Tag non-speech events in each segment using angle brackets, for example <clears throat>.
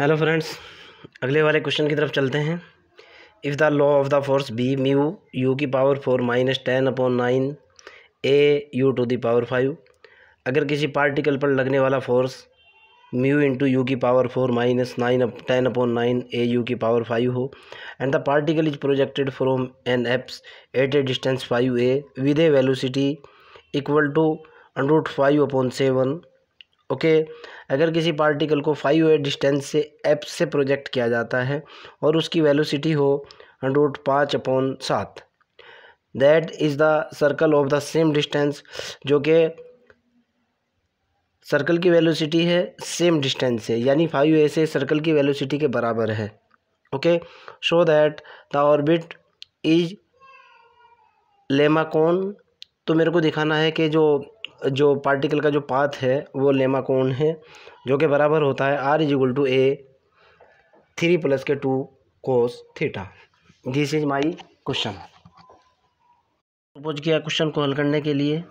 hello friends अगले वाले question की तरफ चलते हैं if the law of the force be mu you की power four minus ten upon nine A u to the power five अगर किसी पार्टिकल पर लगने वाला फोर्स म्यू इंटू यू की power four minus nine ten upon nine A you की power five हो and the particle is projected from an apse at a distance five a with a velocity equal to root five upon seven okay अगर किसी particle को five a distance से apse से project किया जाता है और उसकी वेलोसिटी हो रूट पाँच अपॉन सात that is the circle of the same distance जो कि सर्कल की वेलोसिटी है सेम डिस्टेंस से यानी फाइव ए से सर्कल की वेलोसिटी के बराबर है okay show that the orbit is limacon तो मेरे को दिखाना है कि जो जो पार्टिकल का जो पाथ है वो लेमा कोण है जो कि बराबर होता है are is equal to a three plus के two cos theta this is my question suppose किया क्वेश्चन को हल करने के लिए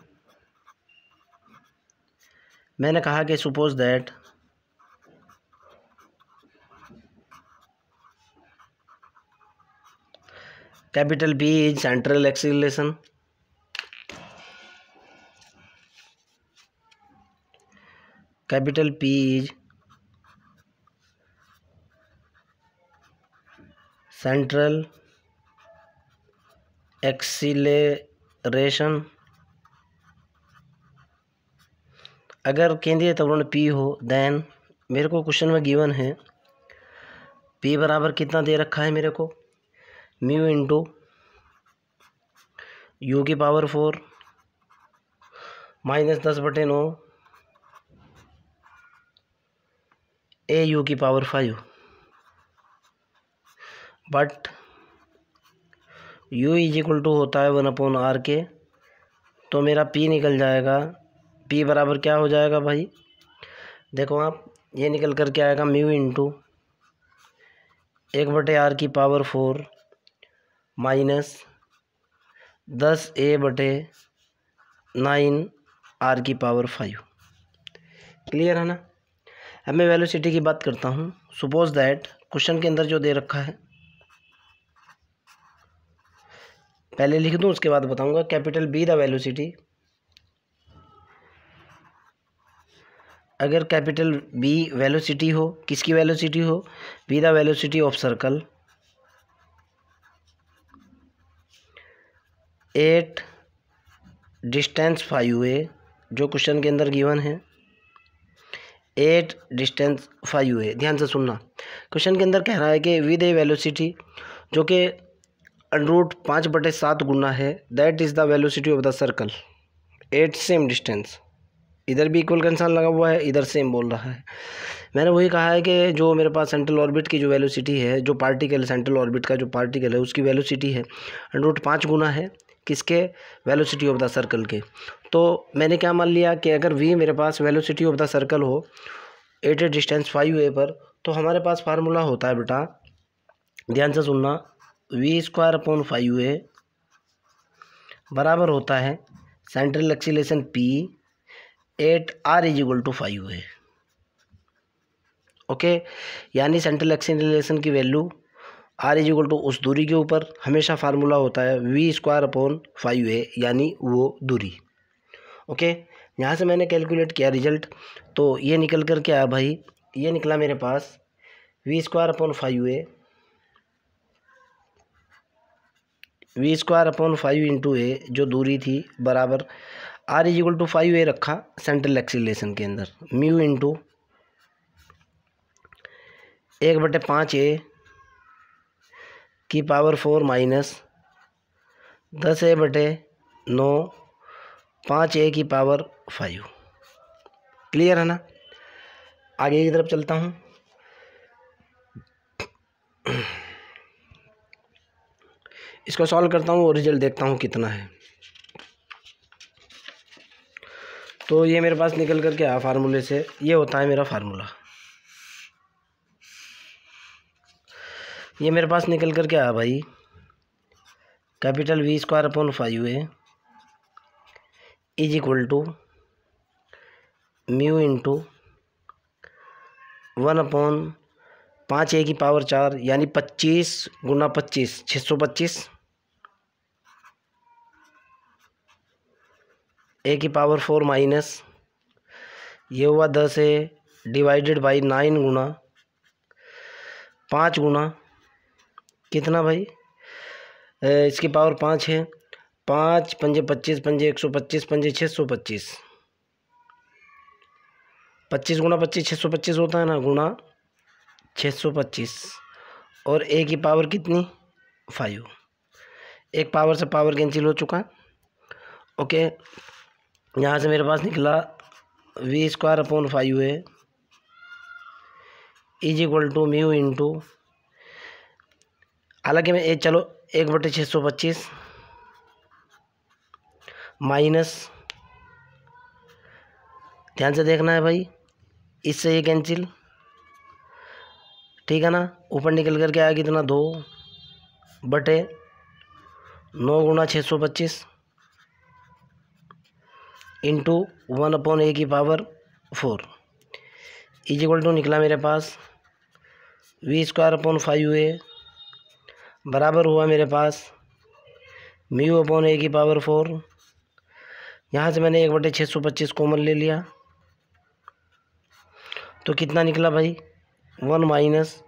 मैंने कहा कि suppose that capital B is central acceleration capital P is central acceleration अगर केंद्रीय त्वरण पी हो देन मेरे को क्वेश्चन में गिवन है पी बराबर कितना दे रखा है मेरे को म्यू इंटू यू की पावर फोर माइनस दस बटे नौ ए यू की power five but you is equal to होता है वन अपॉन आर के तो मेरा पी निकल जाएगा पी बराबर क्या हो जाएगा भाई देखो आप ये निकल कर क्या आएगा म्यू इंटू एक बटे आर की पावर फोर माइनस दस ए बटे नाइन आर की पावर फाइव क्लियर है ना अब मैं वेलोसिटी की बात करता हूँ सपोज दैट क्वेश्चन के अंदर जो दे रखा है पहले लिख दूँ उसके बाद बताऊँगा कैपिटल बी द वेलोसिटी अगर कैपिटल बी वेलोसिटी हो किसकी वेलोसिटी हो B the velocity of circle at distance five a जो क्वेश्चन के अंदर गिवन है एट डिस्टेंस फाइव है ध्यान से सुनना क्वेश्चन के अंदर कह रहा है कि विद ए वेलोसिटी जो कि रूट पाँच बटे सात गुना है that is the velocity of the circle at same distance इधर भी इक्वल का निशान लगा हुआ है इधर सेम बोल रहा है मैंने वही कहा है कि जो मेरे पास सेंट्रल ऑर्बिट की जो वेलोसिटी है जो पार्टिकल सेंट्रल ऑर्बिट का जो पार्टिकल है उसकी वेलोसिटी है रूट पाँच गुना है किसके वेलोसिटी ऑफ द सर्कल के तो मैंने क्या मान लिया कि अगर वी मेरे पास वेलोसिटी ऑफ द सर्कल हो at a distance five a पर तो हमारे पास फार्मूला होता है बेटा ध्यान से सुनना V square upon five A बराबर होता है central acceleration P at R is equal to five A okay यानी सेंट्रल एक्सीलेशन की value R is equal to उस दूरी के ऊपर हमेशा फार्मूला होता है V square upon five A यानी वो दूरी ओके यहाँ से मैंने कैलकुलेट किया रिजल्ट तो ये निकल कर के आया भाई ये निकला मेरे पास V square upon five A V square upon five into A जो दूरी थी बराबर R is equal to five A रखा सेंट्रल एक्सीलेशन के अंदर म्यू इंटू एक बटे पाँच ए की पावर फोर माइनस दस ए बटे नौ पाँच ए की पावर फाइव क्लियर है ना आगे की तरफ चलता हूँ इसको सॉल्व करता हूँ और रिजल्ट देखता हूँ कितना है तो ये मेरे पास निकल कर के आया फार्मूले से ये होता है मेरा फार्मूला ये मेरे पास निकल कर के आया भाई capital V square upon five है is equal to mu into one upon पाँच ए की पावर चार यानी पच्चीस गुना पच्चीस छः सौ पच्चीस ए की पावर फोर माइनस ये हुआ दस ए डिवाइडेड बाई नाइन गुना पाँच गुना कितना भाई इसकी पावर पाँच है पाँच पंजे पच्चीस पंजे एक सौ पच्चीस पंजे छः सौ पच्चीस पच्चीस गुणा पच्चीस छः सौ पच्चीस होता है ना गुणा छः सौ पच्चीस और ए की पावर कितनी फाइव एक पावर से पावर कैंसिल हो चुका ओके यहाँ से मेरे पास निकला वी स्क्वायर अपॉन फाइव है is equal to mu into हालाँकि मैं ए चलो एक बटे छः सौ पच्चीस माइनस ध्यान से देखना है भाई इससे ये कैंसिल ठीक है ना ऊपर निकल करके आया कितना दो बटे नौ गुणा छः सौ पच्चीस इंटू वन अपॉन ए की power four is equal to निकला मेरे पास V square upon five A बराबर हुआ मेरे पास म्यू अपॉन ए की पावर फोर यहाँ से मैंने एक बटे छः सौ पच्चीस कॉमन ले लिया तो कितना निकला भाई वन माइनस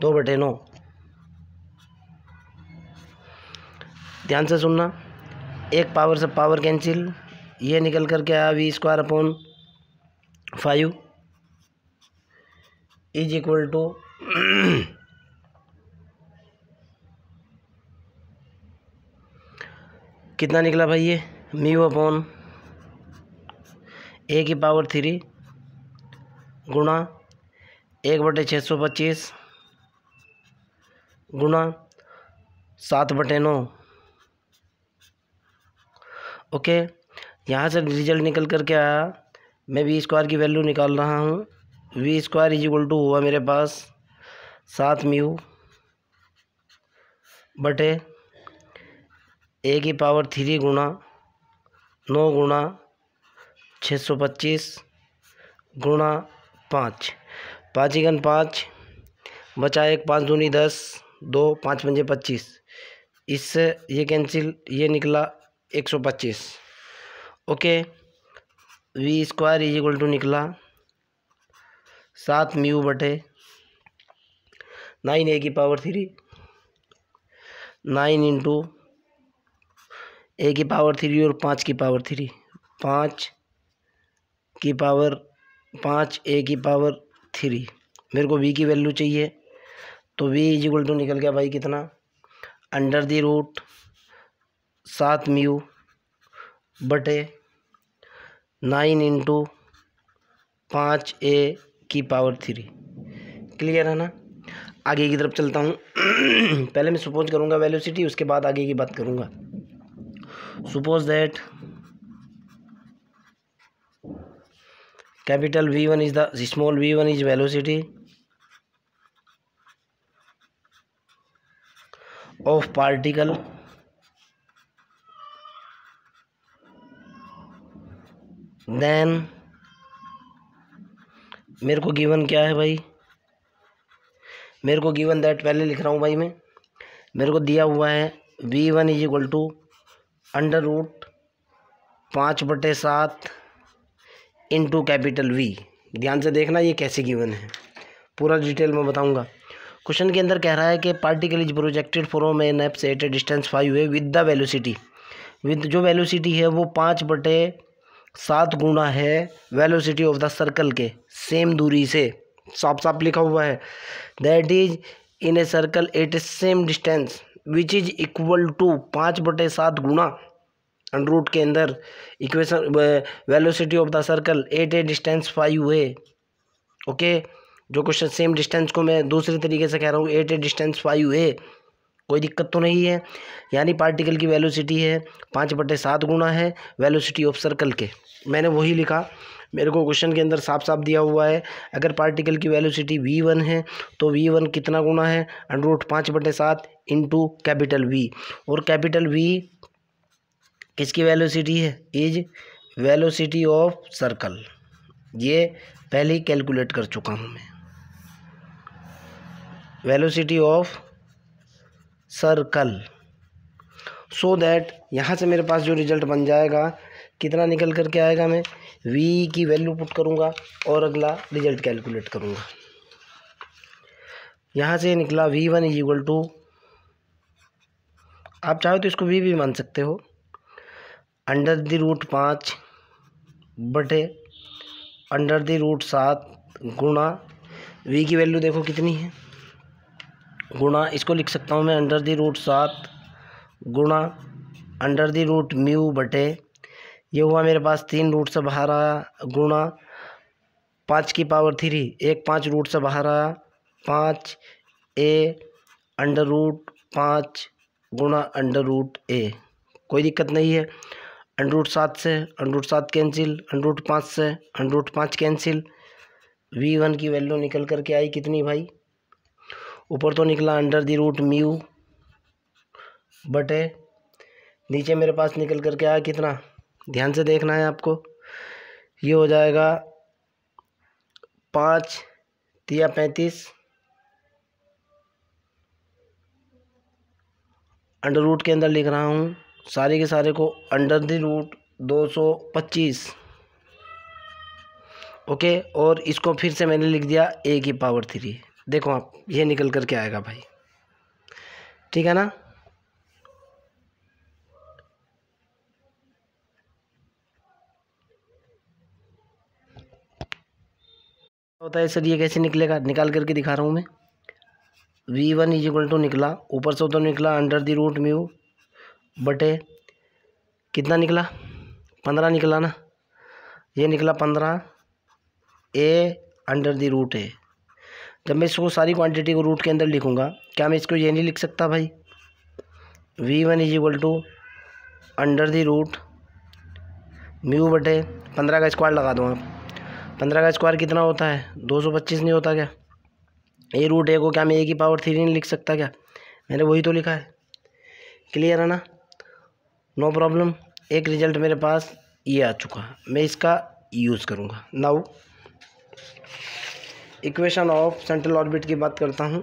दो बटे नौ ध्यान से सुनना एक पावर से पावर कैंसिल ये निकल कर के आया V square upon five is equal to कितना निकला भाई ये म्यू अपॉन ए की पावर थ्री गुणा एक बटे छः सौ पच्चीस गुणा सात बटे नौ ओके यहाँ से रिजल्ट निकल कर के आया मैं वी स्क्वायर की वैल्यू निकाल रहा हूँ V square is equal to हुआ मेरे पास सात म्यू बटे ए की पावर थ्री गुणा नौ गुणा छः सौ पच्चीस गुणा पाँच पाँच एकन पाँच बचा एक पाँच दूनी दस दो पाँच पंजे पच्चीस इससे ये कैंसिल ये निकला एक सौ पच्चीस okay V square is equal to निकला सात म्यू बटे नाइन ए की power three nine into A की पावर थ्री और पाँच की पावर थ्री पाँच की पावर पाँच ए की पावर थ्री मेरे को वी की वैल्यू चाहिए तो वी इज इक्वल टू निकल गया भाई कितना अंडर दी रूट सात म्यू बटे नाइन इंटू पाँच ए की पावर थ्री क्लियर है ना आगे की तरफ चलता हूँ <clears throat> पहले मैं सपोज करूँगा वेलोसिटी उसके बाद आगे की बात करूँगा suppose that capital v1 is the small v1 is velocity of particle then मेरे को गिवन क्या है भाई मेरे को गिवन दैट पहले लिख रहा हूँ भाई मैं मेरे को दिया हुआ है V one is equal to under root पाँच बटे सात इंटू कैपिटल वी ध्यान से देखना ये कैसे गिवन है पूरा डिटेल में बताऊंगा क्वेश्चन के अंदर कह रहा है कि particle is projected from an apse at a distance five है विद द वेलोसिटी विद जो वेलोसिटी है वो पाँच बटे सात गुणा है वेलोसिटी ऑफ द सर्कल के सेम दूरी से साफ साफ लिखा हुआ है that is in a circle at a same distance which is equal to पाँच बटे सात गुणा रूट के अंदर equation velocity of the circle at a distance five है ओके जो क्वेश्चन सेम डिस्टेंस को मैं दूसरे तरीके से कह रहा हूँ एट ए डिस्टेंस फाइव है कोई दिक्कत तो नहीं है यानी पार्टिकल की वेलोसिटी है पाँच बटे सात गुना है वेलोसिटी ऑफ सर्कल के मैंने वही लिखा मेरे को क्वेश्चन के अंदर साफ साफ दिया हुआ है अगर पार्टिकल की वेलोसिटी वी वन है तो वी वन कितना गुना है अंडरूट पाँच बटे सात इंटू कैपिटल वी और कैपिटल वी किसकी वेलोसिटी है इज वेलोसिटी ऑफ सर्कल ये पहले ही कैलकुलेट कर चुका हूँ मैं velocity of circle so that यहाँ से मेरे पास जो रिजल्ट बन जाएगा कितना निकल कर के आएगा मैं वी की वैल्यू पुट करूँगा और अगला रिजल्ट कैलकुलेट करूँगा यहाँ से निकला V one is equal to आप चाहो तो इसको वी भी मान सकते हो अंडर द रूट पाँच बटे अंडर द रूट सात गुणा वी की वैल्यू देखो कितनी है गुणा इसको लिख सकता हूँ मैं अंडर द रूट सात गुणा अंडर द रूट म्यू बटे ये हुआ मेरे पास तीन रूट से बाहर आया गुणा पाँच की पावर थ्री एक पाँच रूट से बाहर आया पाँच ए अंडर रूट पाँच गुणा अंडर रूट ए कोई दिक्कत नहीं है रूट सात से रूट सात कैंसिल रूट पाँच से रूट पाँच कैंसिल वी वन की वैल्यू निकल करके आई कितनी भाई ऊपर तो निकला अंडर दी रूट म्यू बटे नीचे मेरे पास निकल कर के आया कितना ध्यान से देखना है आपको ये हो जाएगा पाँच या पैंतीस अंडर रूट के अंदर लिख रहा हूँ सारे के सारे को अंडर दी रूट दो सौ पच्चीस ओके और इसको फिर से मैंने लिख दिया ए की पावर थ्री देखो आप ये निकल कर के आएगा भाई ठीक है ना होता है सर ये कैसे निकलेगा निकाल करके दिखा रहा हूँ मैं V one is equal to निकला ऊपर से तो निकला अंडर द रूट म्यू बटे कितना निकला पंद्रह निकला ना ये निकला पंद्रह A under the root A जब मैं इसको सारी क्वांटिटी को रूट के अंदर लिखूँगा क्या मैं इसको ये नहीं लिख सकता भाई V one is equal to under the root mu बटे पंद्रह का स्क्वायर लगा दूँ आप पंद्रह का स्क्वायर कितना होता है दो सौ पच्चीस नहीं होता क्या ए रूट ए को क्या मैं ए की पावर थ्री नहीं लिख सकता क्या मैंने वही तो लिखा है क्लियर है ना नो प्रॉब्लम एक रिजल्ट मेरे पास ये आ चुका मैं इसका यूज़ करूँगा now equation of central orbit की बात करता हूँ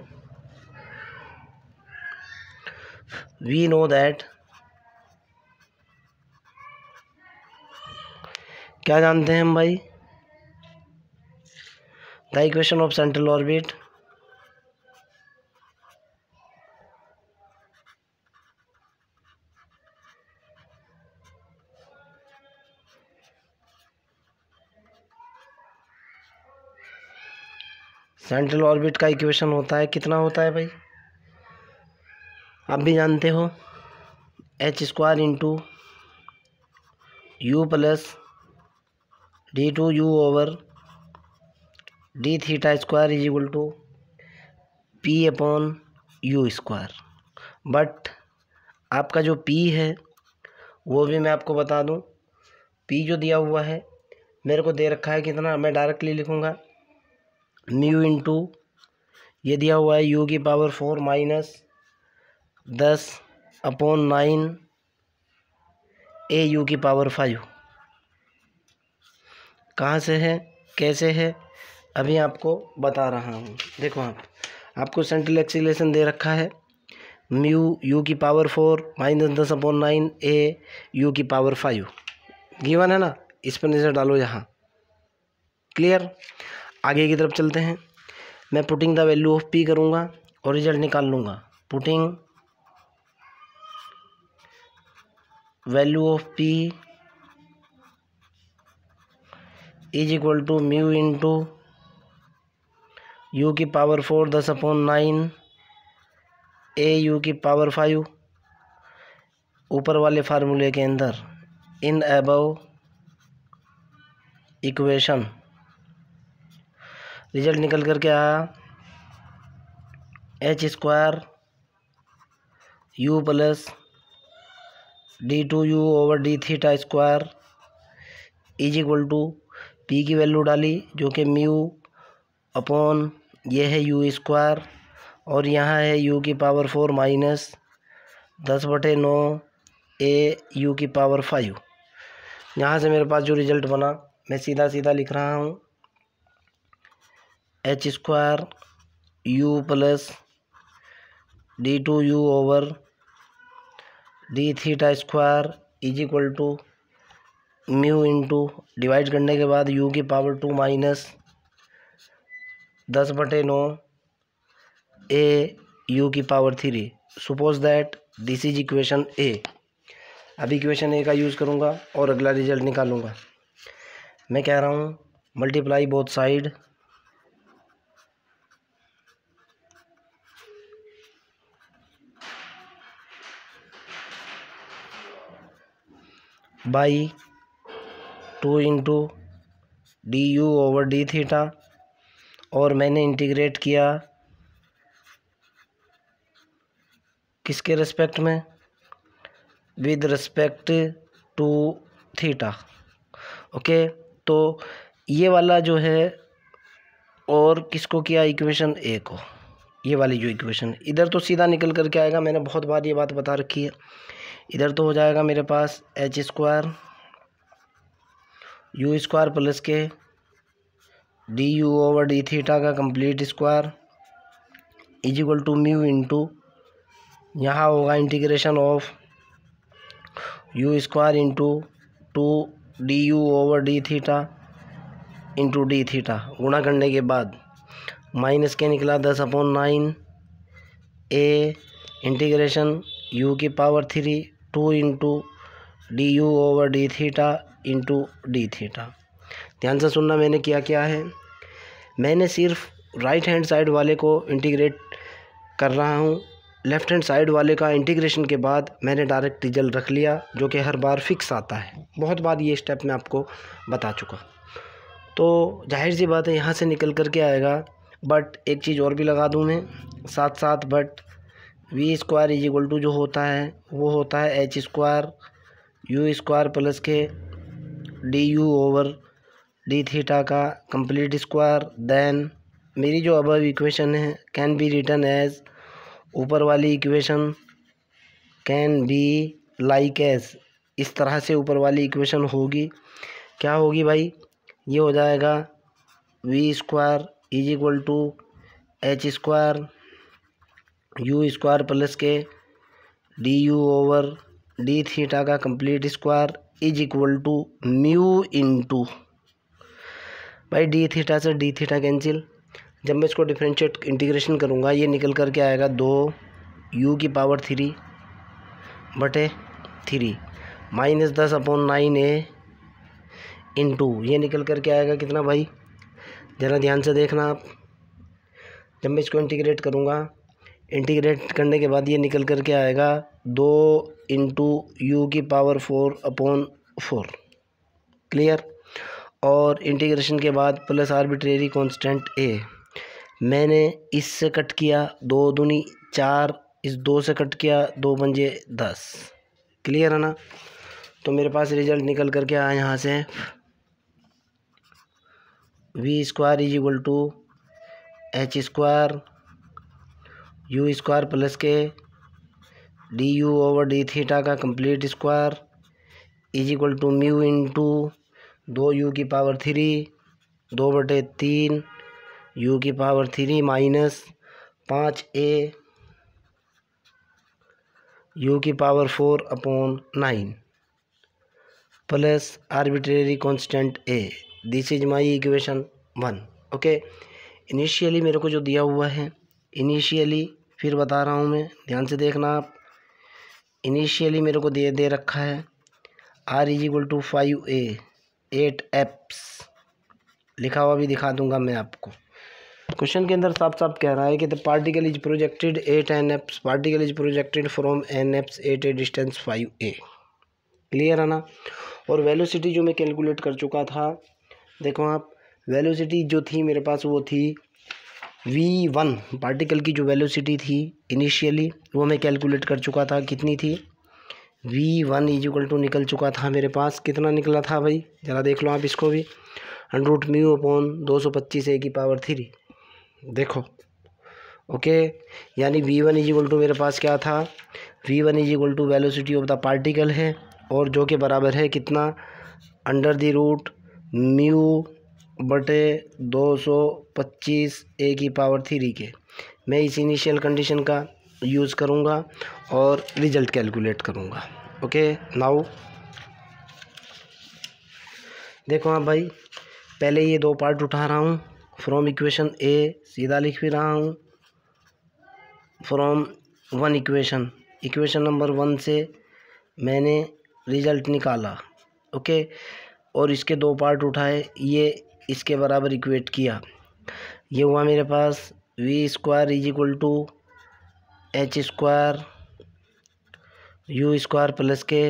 वी नो दैट क्या जानते हैं हम भाई the equation of central orbit central orbit का इक्वेशन होता है कितना होता है भाई आप भी जानते हो H square into U plus D two U over D theta square is equal to P upon U square but आपका जो पी है वो भी मैं आपको बता दूं पी जो दिया हुआ है मेरे को दे रखा है कितना मैं डायरेक्टली लिखूंगा म्यू इंटू ये दिया हुआ है यू की पावर फोर माइनस दस अपॉन नाइन ए यू की पावर फाइव कहाँ से है कैसे है अभी आपको बता रहा हूँ देखो आप आपको सेंट्रल एक्सीलेशन दे रखा है म्यू यू की पावर फोर माइनस दस अपॉन नाइन ए यू की पावर फाइव गिवन है ना इस पर नज़र डालो यहाँ क्लियर आगे की तरफ चलते हैं मैं putting the value of P करूँगा और रिजल्ट निकाल लूँगा putting value of P is equal to mu into you की पावर फोर दस अपॉन नाइन ए यू की पावर फाइव ऊपर वाले फार्मूले के अंदर इन एबव इक्वेशन रिजल्ट निकल कर के आया H square U plus D two U over D theta square is equal to P की वैल्यू डाली जो कि म्यू अपॉन ये है यू स्क्वायर और यहाँ है यू की पावर फोर माइनस दस बटे नौ ए यू की पावर फाइव यहाँ से मेरे पास जो रिज़ल्ट बना मैं सीधा सीधा लिख रहा हूँ H square U plus D two U over D theta square is equal to mu into divide करने के बाद यू की पावर टू माइनस दस बटे नौ ए यू की power three suppose that this is equation A अब इक्वेशन ए का यूज़ करूँगा और अगला रिजल्ट निकालूंगा मैं कह रहा हूँ multiply both side by two into D U over D theta और मैंने इंटीग्रेट किया किसके रिस्पेक्ट में with respect to theta okay तो ये वाला जो है और किसको किया इक्वेशन ए को ये वाली जो इक्वेशन इधर तो सीधा निकल कर के आएगा मैंने बहुत बार ये बात बता रखी है इधर तो हो जाएगा मेरे पास H square U square plus के D U over D theta का complete square is equal to mu into यहाँ होगा integration of U square into two D U over D theta into D theta गुणा करने के बाद minus के निकला दस upon nine A integration U की power three two into D U over D theta into D theta ध्यान तो से सुनना मैंने क्या क्या है मैंने सिर्फ राइट हैंड साइड वाले को इंटीग्रेट कर रहा हूँ लेफ़्ट हैंड साइड वाले का इंटीग्रेशन के बाद मैंने डायरेक्ट रिजल्ट रख लिया जो कि हर बार फिक्स आता है बहुत बार ये स्टेप मैं आपको बता चुका तो जाहिर सी बात है यहाँ से निकल कर के आएगा बट एक चीज़ और भी लगा दूँ मैं साथ साथ but V square is equal to जो होता है वो होता है H square U square plus के D U over D theta का कंप्लीट स्क्वायर देन मेरी जो अबव इक्वेशन है कैन बी रिटर्न एज ऊपर वाली equation can be like as इस तरह से ऊपर वाली इक्वेशन होगी क्या होगी भाई ये हो जाएगा V square is equal to H square U square plus के D U over D theta का complete square is equal to mu into भाई डी थीटा से डी थीटा कैंसिल जब मैं इसको डिफ्रेंशिएट इंटीग्रेशन करूँगा ये निकल कर के आएगा दो यू की पावर थ्री बटे थ्री माइनस दस अपॉन नाइन ए इंटू ये निकल करके आएगा कितना भाई ज़रा ध्यान से देखना आप जब मैं इसको इंटीग्रेट करूँगा इंटीग्रेट करने के बाद ये निकल कर के आएगा दो इंटू यू की power four upon four clear और इंटीग्रेशन के बाद प्लस आर्बिट्रेरी कांस्टेंट ए मैंने इससे कट किया दो दुनी चार इस दो से कट किया दो पंजे दस क्लियर है ना तो मेरे पास रिजल्ट निकल कर के आया यहाँ से V square is equal to H square U square plus के D U over D theta का complete square is equal to mu into दो यू की पावर थ्री दो बटे तीन यू की पावर थ्री माइनस पाँच ए यू की power four upon nine plus arbitrary constant A this is my equation one okay initially मेरे को जो दिया हुआ है इनिशियली फिर बता रहा हूँ मैं ध्यान से देखना आप इनिशियली मेरे को दे दे रखा है are is equal to five A at apse लिखा हुआ भी दिखा दूंगा मैं आपको क्वेश्चन के अंदर साफ साफ कह रहा है कि the particle is projected at an apse particle is projected from an apse at a distance five A clear है ना और वेलोसिटी जो मैं कैलकुलेट कर चुका था देखो आप वेलोसिटी जो थी मेरे पास वो थी वी वन पार्टिकल की जो वेलोसिटी थी इनिशियली वो मैं कैलकुलेट कर चुका था कितनी थी वी वन इजिकल टू निकल चुका था मेरे पास कितना निकला था भाई ज़रा देख लो आप इसको भी अंड रूट म्यू अपॉन दो सौ पच्चीस ए की पावर थ्री देखो ओके यानी वी वन इजिकल टू मेरे पास क्या था V one is equal to velocity of the particle है और जो के बराबर है कितना अंडर द रूट म्यू बटे दो सौ पच्चीस ए की पावर थ्री के मैं इस इनिशियल कंडीशन का यूज़ करूँगा और रिज़ल्ट कैलकुलेट करूँगा ओके नाउ देखो हाँ भाई पहले ये दो पार्ट उठा रहा हूँ फ्रॉम इक्वेशन ए सीधा लिख भी रहा हूँ from one equation equation number one से मैंने रिज़ल्ट निकाला ओके और इसके दो पार्ट उठाए ये इसके बराबर इक्वेट किया ये हुआ मेरे पास V square is equal to H square U square plus के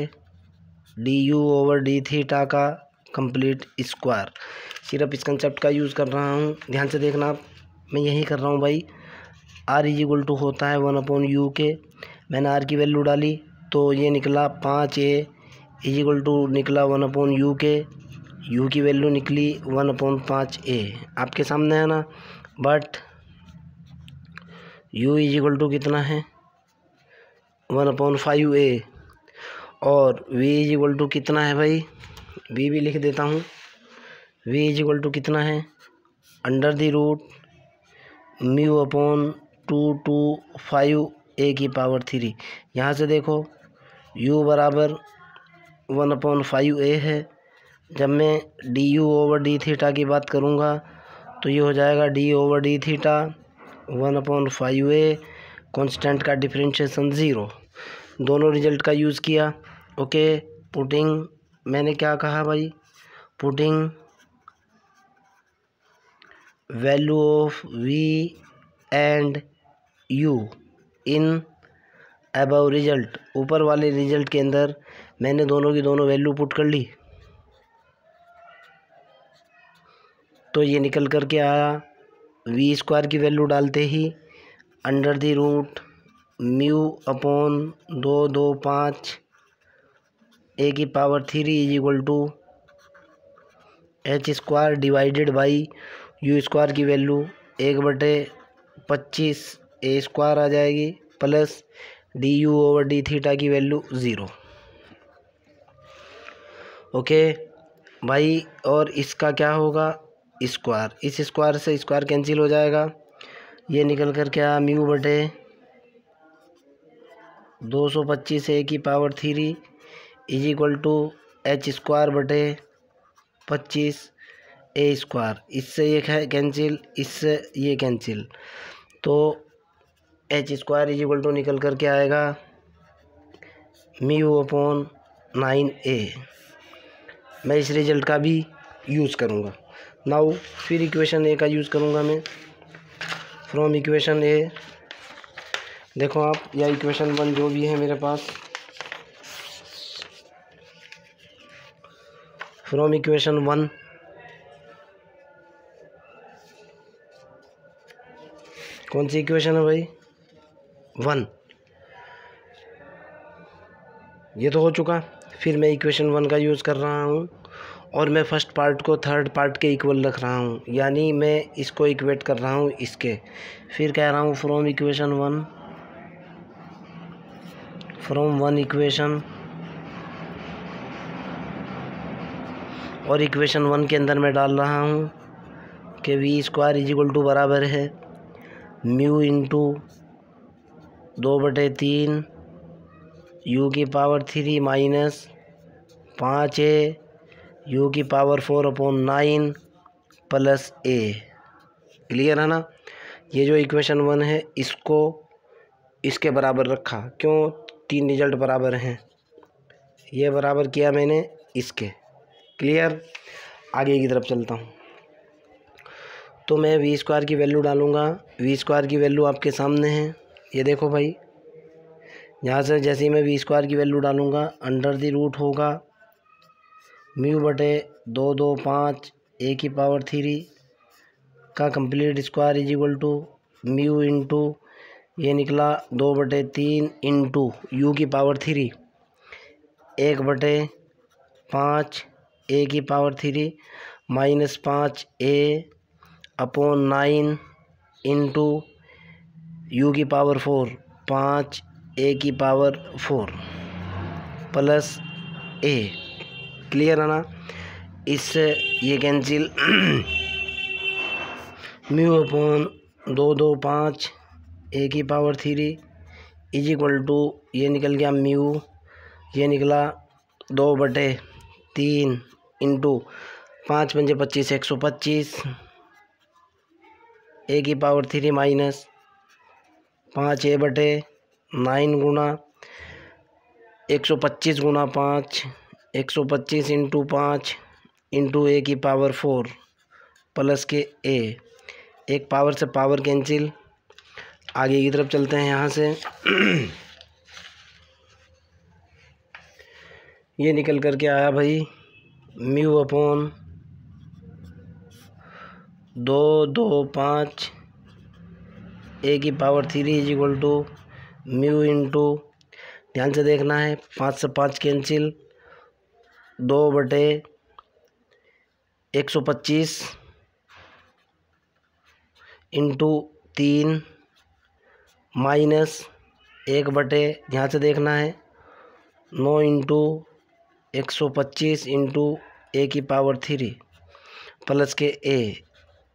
D U over D theta का कंप्लीट स्क्वायर सिर्फ इस कंसेप्ट का यूज़ कर रहा हूँ ध्यान से देखना आप मैं यही कर रहा हूँ भाई आर इज इक्वल टू होता है वन अपॉन यू के मैंने आर की वैल्यू डाली तो ये निकला पाँच ए इज इक्वल टू निकला वन अपॉन यू के यू की वैल्यू निकली वन अपॉन पाँच ए आपके सामने है ना but you is equal to कितना है वन अपॉन फाइव ए और वी इज इक्वल टू कितना है भाई वी भी लिख देता हूँ वी इज इक्वल टू कितना है under the root mu upon two two five A की पावर थ्री यहाँ से देखो यू बराबर वन अपॉन फाइव ए है जब मैं D U over D theta की बात करूँगा तो ये हो जाएगा D over D theta one upon five A constant का डिफ्रेंशिएशन ज़ीरो दोनों रिजल्ट का यूज़ किया ओके पुटिंग मैंने क्या कहा भाई putting value of V and U in above result ऊपर वाले रिजल्ट के अंदर मैंने दोनों की दोनों वैल्यू पुट कर ली तो ये निकल कर के आया वी स्क्वायर की वैल्यू डालते ही under the root mu upon दो दो पाँच ए की power three is equal to H square divided by U square की वैल्यू एक बटे पच्चीस ए स्क्वायर आ जाएगी plus D U over D theta की वैल्यू ज़ीरो ओके भाई और इसका क्या होगा स्क्वायर इस स्क्वायर से स्क्वायर कैंसिल हो जाएगा ये निकल कर क्या म्यू बटे दो सौ पच्चीस ए की power three is equal to H square बटे पच्चीस ए स्क्वायर इससे ये कैंसिल इससे ये कैंसिल तो H square is equal to निकल कर के आएगा म्यू अपॉन नाइन ए मैं इस रिजल्ट का भी यूज़ करूँगा नाउ फिर इक्वेशन ए का यूज़ करूँगा मैं फ्रॉम इक्वेशन ए देखो आप या इक्वेशन वन जो भी है मेरे पास फ्रॉम इक्वेशन वन कौन सी इक्वेशन है भाई वन ये तो हो चुका फिर मैं इक्वेशन वन का यूज़ कर रहा हूँ और मैं फ़र्स्ट पार्ट को थर्ड पार्ट के इक्वल रख रहा हूँ यानी मैं इसको इक्वेट कर रहा हूँ इसके फिर कह रहा हूँ from equation one from one equation और इक्वेशन वन के अंदर मैं डाल रहा हूँ कि वी स्क्वायर इक्वल टू बराबर है म्यू इंटू दो बटे तीन यू की पावर थ्री माइनस पाँच ए यू की power four upon nine plus A clear है ना ये जो इक्वेशन वन है इसको इसके बराबर रखा क्यों तीन रिजल्ट बराबर हैं ये बराबर किया मैंने इसके क्लियर आगे की तरफ चलता हूँ तो मैं वी स्क्वायर की वैल्यू डालूँगा वी स्क्वायर की वैल्यू आपके सामने है ये देखो भाई यहाँ से जैसे ही मैं वी स्क्वायर की वैल्यू डालूँगा अंडर द रूट होगा म्यू बटे दो दो पाँच ए की पावर थ्री का complete square is equal to mu into ये निकला दो बटे तीन इंटू यू की पावर थ्री एक बटे पाँच ए की पावर थ्री माइनस पाँच A upon nine into you की पावर फोर पाँच ए की power four plus A clear आना इससे ये कैंसिल म्यू अपॉन दो दो पाँच ए की power three is equal to ये निकल गया म्यू ये निकला दो बटे तीन इंटू पाँच पंजे पच्चीस एक सौ पच्चीस ए की पावर थ्री माइनस पाँच ए बटे नाइन गुना एक सौ पच्चीस गुना पाँच एक सौ पच्चीस इंटू पाँच इंटू ए की पावर फोर प्लस के ए एक पावर से पावर कैंसिल आगे की तरफ चलते हैं यहाँ से ये निकल कर के आया भाई म्यू अपॉन दो दो पाँच ए की power three is equal to mu into ध्यान से देखना है पाँच से पाँच कैंसिल दो बटे एक सौ पच्चीस इंटू तीन माइनस एक बटे यहाँ से देखना है नौ इंटू एक सौ पच्चीस इंटू ए की पावर थ्री प्लस के ए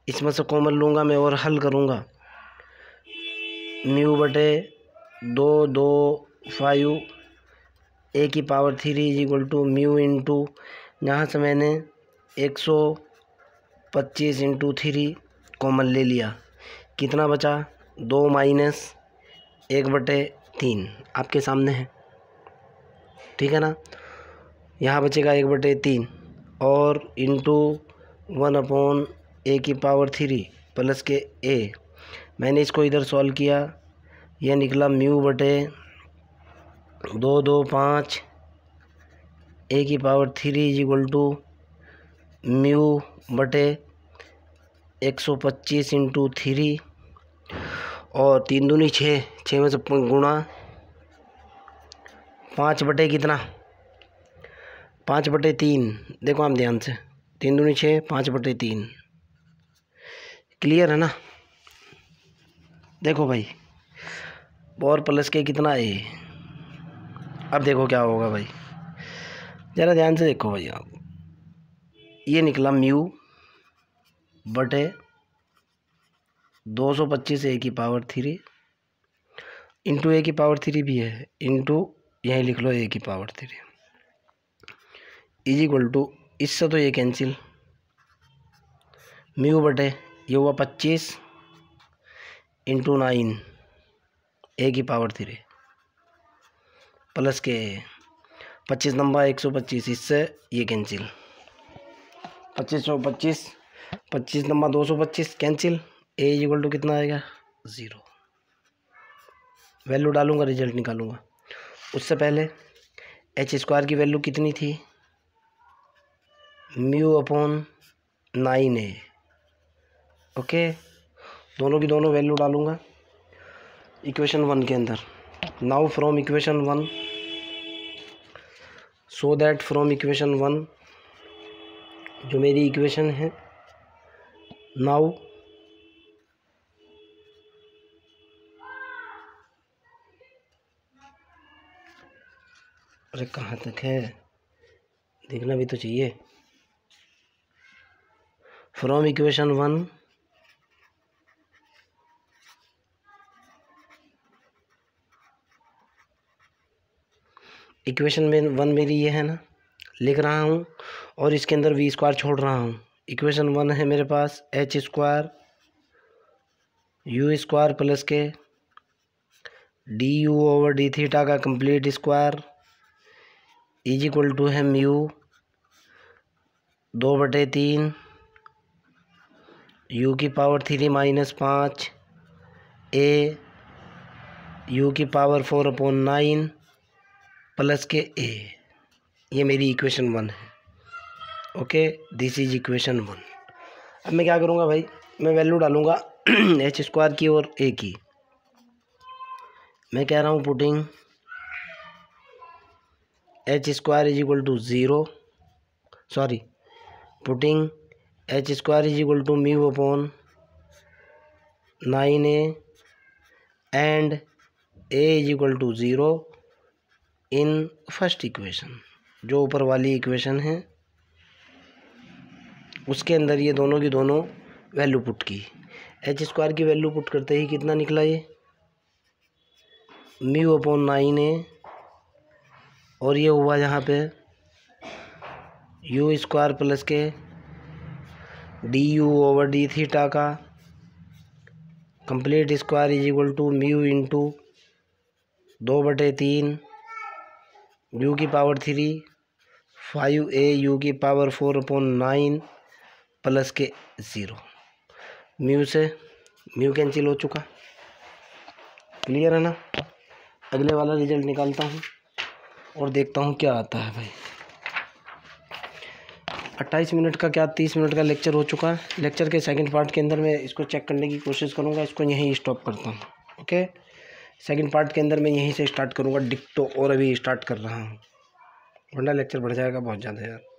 इसमें से कॉमन लूँगा मैं और हल करूँगा म्यू बटे दो दो फाइव ए की power three is equal to mu into यहाँ से मैंने एक सौ पच्चीस इंटू थ्री कॉमन ले लिया कितना बचा दो माइनस एक बटे तीन आपके सामने है ठीक है ना यहाँ बचेगा एक बटे तीन और इंटू वन अपॉन ए की पावर थ्री प्लस के ए मैंने इसको इधर सॉल्व किया यह निकला म्यू बटे दो दो पाँच ए की power three is equal to mu बटे एक सौ पच्चीस इंटू थ्री और तीन दूनी छः छः में से गुणा पाँच बटे कितना पाँच बटे तीन देखो आप ध्यान से तीन दूनी छः पाँच बटे तीन क्लियर है ना देखो भाई पावर प्लस के कितना है अब देखो क्या होगा भाई ज़रा ध्यान से देखो भाई आप ये निकला म्यू बटे दो सौ पच्चीस ए की पावर थ्री इंटू ए की पावर थ्री भी है इंटू यहीं लिख लो ए की power three is equal to इससे तो ये कैंसिल म्यू बटे ये हुआ पच्चीस इंटू नाइन ए की पावर थ्री प्लस के पच्चीस नंबर एक सौ पच्चीस इससे ये कैंसिल पच्चीस सौ पच्चीस पच्चीस नंबर दो सौ पच्चीस कैंसिल ए इक्वल टू कितना आएगा ज़ीरो वैल्यू डालूंगा रिजल्ट निकालूंगा उससे पहले एच स्क्वायर की वैल्यू कितनी थी mu upon nine A okay दोनों की दोनों वैल्यू डालूंगा इक्वेशन वन के अंदर now from equation one so that from equation one जो मेरी इक्वेशन है नाउ अरे कहाँ तक है देखना भी तो चाहिए फ्रॉम इक्वेशन वन इक्वेशन में वन मेरी ये है ना लिख रहा हूँ और इसके अंदर वी स्क्वायर छोड़ रहा हूँ इक्वेशन वन है मेरे पास H square U square plus के D U over D theta का complete square is equal to है म्यू दो बटे तीन यू की पावर थ्री माइनस पाँच ए यू की power four upon nine plus K A ये मेरी इक्वेशन वन है okay this is equation one अब मैं क्या करूँगा भाई मैं वैल्यू डालूँगा एच <clears throat> स्क्वायर की और ए की मैं कह रहा हूँ putting H square is equal to zero sorry putting H square is equal to mu upon nine A and A is equal to zero in first equation जो ऊपर वाली इक्वेशन है उसके अंदर ये दोनों की दोनों वैल्यू पुट की एच स्क्वायर की वैल्यू पुट करते ही कितना निकला ये म्यू अपॉन नाइन ए और ये हुआ यहाँ पे यू स्क्वायर प्लस के D U over D theta का complete square is equal to mu into दो बटे तीन यू की power three five A you की power four upon nine plus K zero mu से म्यू कैंसिल हो चुका क्लियर है ना अगले वाला रिजल्ट निकालता हूँ और देखता हूँ क्या आता है भाई अट्ठाईस मिनट का क्या तीस मिनट का लेक्चर हो चुका है लेक्चर के सेकंड पार्ट के अंदर मैं इसको चेक करने की कोशिश करूँगा इसको यहीं स्टॉप करता हूँ ओके सेकंड पार्ट के अंदर मैं यहीं से स्टार्ट करूँगा डिक्टो और अभी स्टार्ट कर रहा हूँ वरना लेक्चर बढ़ जाएगा बहुत ज़्यादा यार